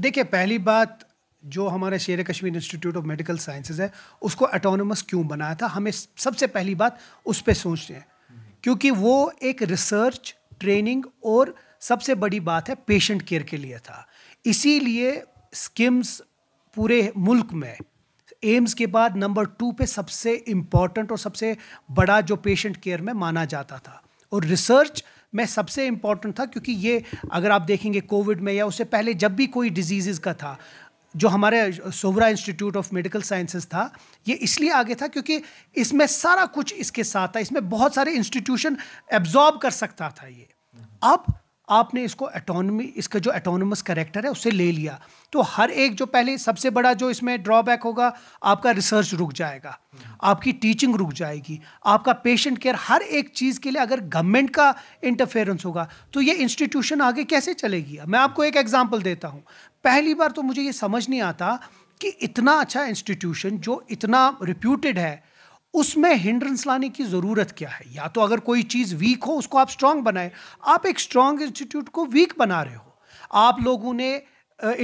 देखिए पहली बात जो हमारा Sher Kashmir institute of medical sciences है उसको एटोनमस क्यों बनाया था हमें सबसे पहली बात उस पर सोचते हैं क्योंकि वो एक रिसर्च ट्रेनिंग और सबसे बड़ी बात है पेशेंट केयर के लिए था इसीलिए स्किम्स पूरे मुल्क में एम्स के बाद नंबर टू पे सबसे इम्पॉर्टेंट और सबसे बड़ा जो पेशेंट केयर में माना जाता था और रिसर्च में सबसे इम्पॉर्टेंट था क्योंकि ये अगर आप देखेंगे कोविड में या उससे पहले जब भी कोई डिजीज़ का था जो हमारे Soura institute of medical sciences था ये इसलिए आगे था क्योंकि इसमें सारा कुछ इसके साथ था इसमें बहुत सारे इंस्टीट्यूशन एब्जॉर्ब कर सकता था ये अब आपने इसको एटोनमी इसका जो एटोनमस करेक्टर है उसे ले लिया तो हर एक जो पहले सबसे बड़ा जो इसमें ड्रॉबैक होगा आपका रिसर्च रुक जाएगा आपकी टीचिंग रुक जाएगी आपका पेशेंट केयर हर एक चीज़ के लिए अगर गवर्नमेंट का इंटरफेरेंस होगा तो ये इंस्टीट्यूशन आगे कैसे चलेगी मैं आपको एक एग्जाम्पल देता हूँ पहली बार तो मुझे ये समझ नहीं आता कि इतना अच्छा इंस्टीट्यूशन जो इतना रिप्यूटेड है उसमें हिंड्रेंस लाने की ज़रूरत क्या है या तो अगर कोई चीज़ वीक हो उसको आप स्ट्रांग बनाए आप एक स्ट्रांग इंस्टीट्यूट को वीक बना रहे हो आप लोगों ने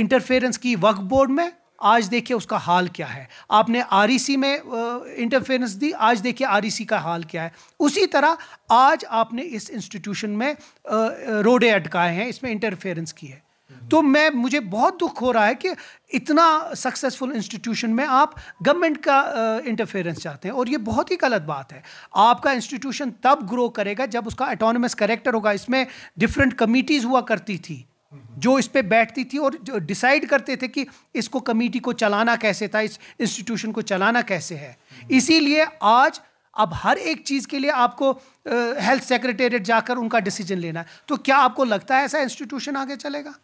इंटरफेरेंस की वक्फ बोर्ड में आज देखिए उसका हाल क्या है आपने आर e में इंटरफेरेंस दी आज देखिए आर e का हाल क्या है उसी तरह आज आपने इस इंस्टीट्यूशन में रोडे अटकाए हैं इसमें इंटरफेरेंस की है तो मैं मुझे बहुत दुख हो रहा है कि इतना सक्सेसफुल इंस्टीट्यूशन में आप गवर्नमेंट का इंटरफेरेंस uh, चाहते हैं और ये बहुत ही गलत बात है आपका इंस्टीट्यूशन तब ग्रो करेगा जब उसका एटोनमस करेक्टर होगा इसमें डिफरेंट कमिटीज़ हुआ करती थी जो इस पर बैठती थी और डिसाइड करते थे कि इसको कमेटी को चलाना कैसे था इस इंस्टीट्यूशन को चलाना कैसे है इसीलिए आज अब हर एक चीज़ के लिए आपको हेल्थ सेक्रेटेरिएट जाकर उनका डिसीजन लेना है तो क्या आपको लगता है ऐसा इंस्टीट्यूशन आगे चलेगा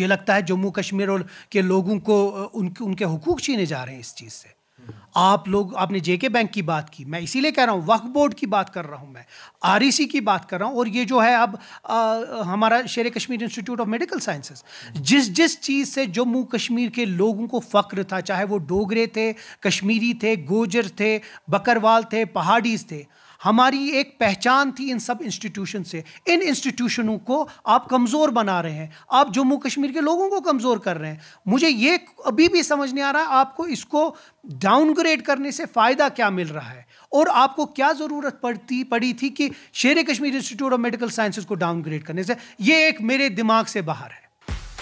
ये लगता है जम्मू कश्मीर और के लोगों को उनके उनके हकूक छीने जा रहे हैं इस चीज़ से आप लोग आपने जेके बैंक की बात की मैं इसीलिए कह रहा हूँ वक्फ बोर्ड की बात कर रहा हूँ मैं आर की बात कर रहा हूँ और ये जो है अब आ, हमारा Sher Kashmir institute of medical sciences जिस जिस चीज़ से जम्मू कश्मीर के लोगों को फ़ख्र था चाहे वो डोगरे थे कश्मीरी थे गोजर थे बकरवाल थे पहाड़ीज थे हमारी एक पहचान थी इन सब इंस्टीट्यूशन से इन इंस्टीट्यूशनों को आप कमज़ोर बना रहे हैं आप जम्मू कश्मीर के लोगों को कमज़ोर कर रहे हैं मुझे ये अभी भी समझ नहीं आ रहा आपको इसको डाउनग्रेड करने से फ़ायदा क्या मिल रहा है और आपको क्या ज़रूरत पड़ती पड़ी थी कि Sher Kashmir institute of medical sciences को डाउनग्रेड करने से ये एक मेरे दिमाग से बाहर है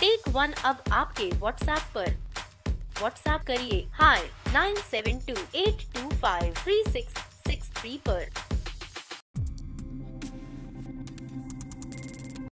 टेक वन अब आपके व्हाट्सएप पर व्हाट्सएप करिए hi nine seven two eight two five three six six three पर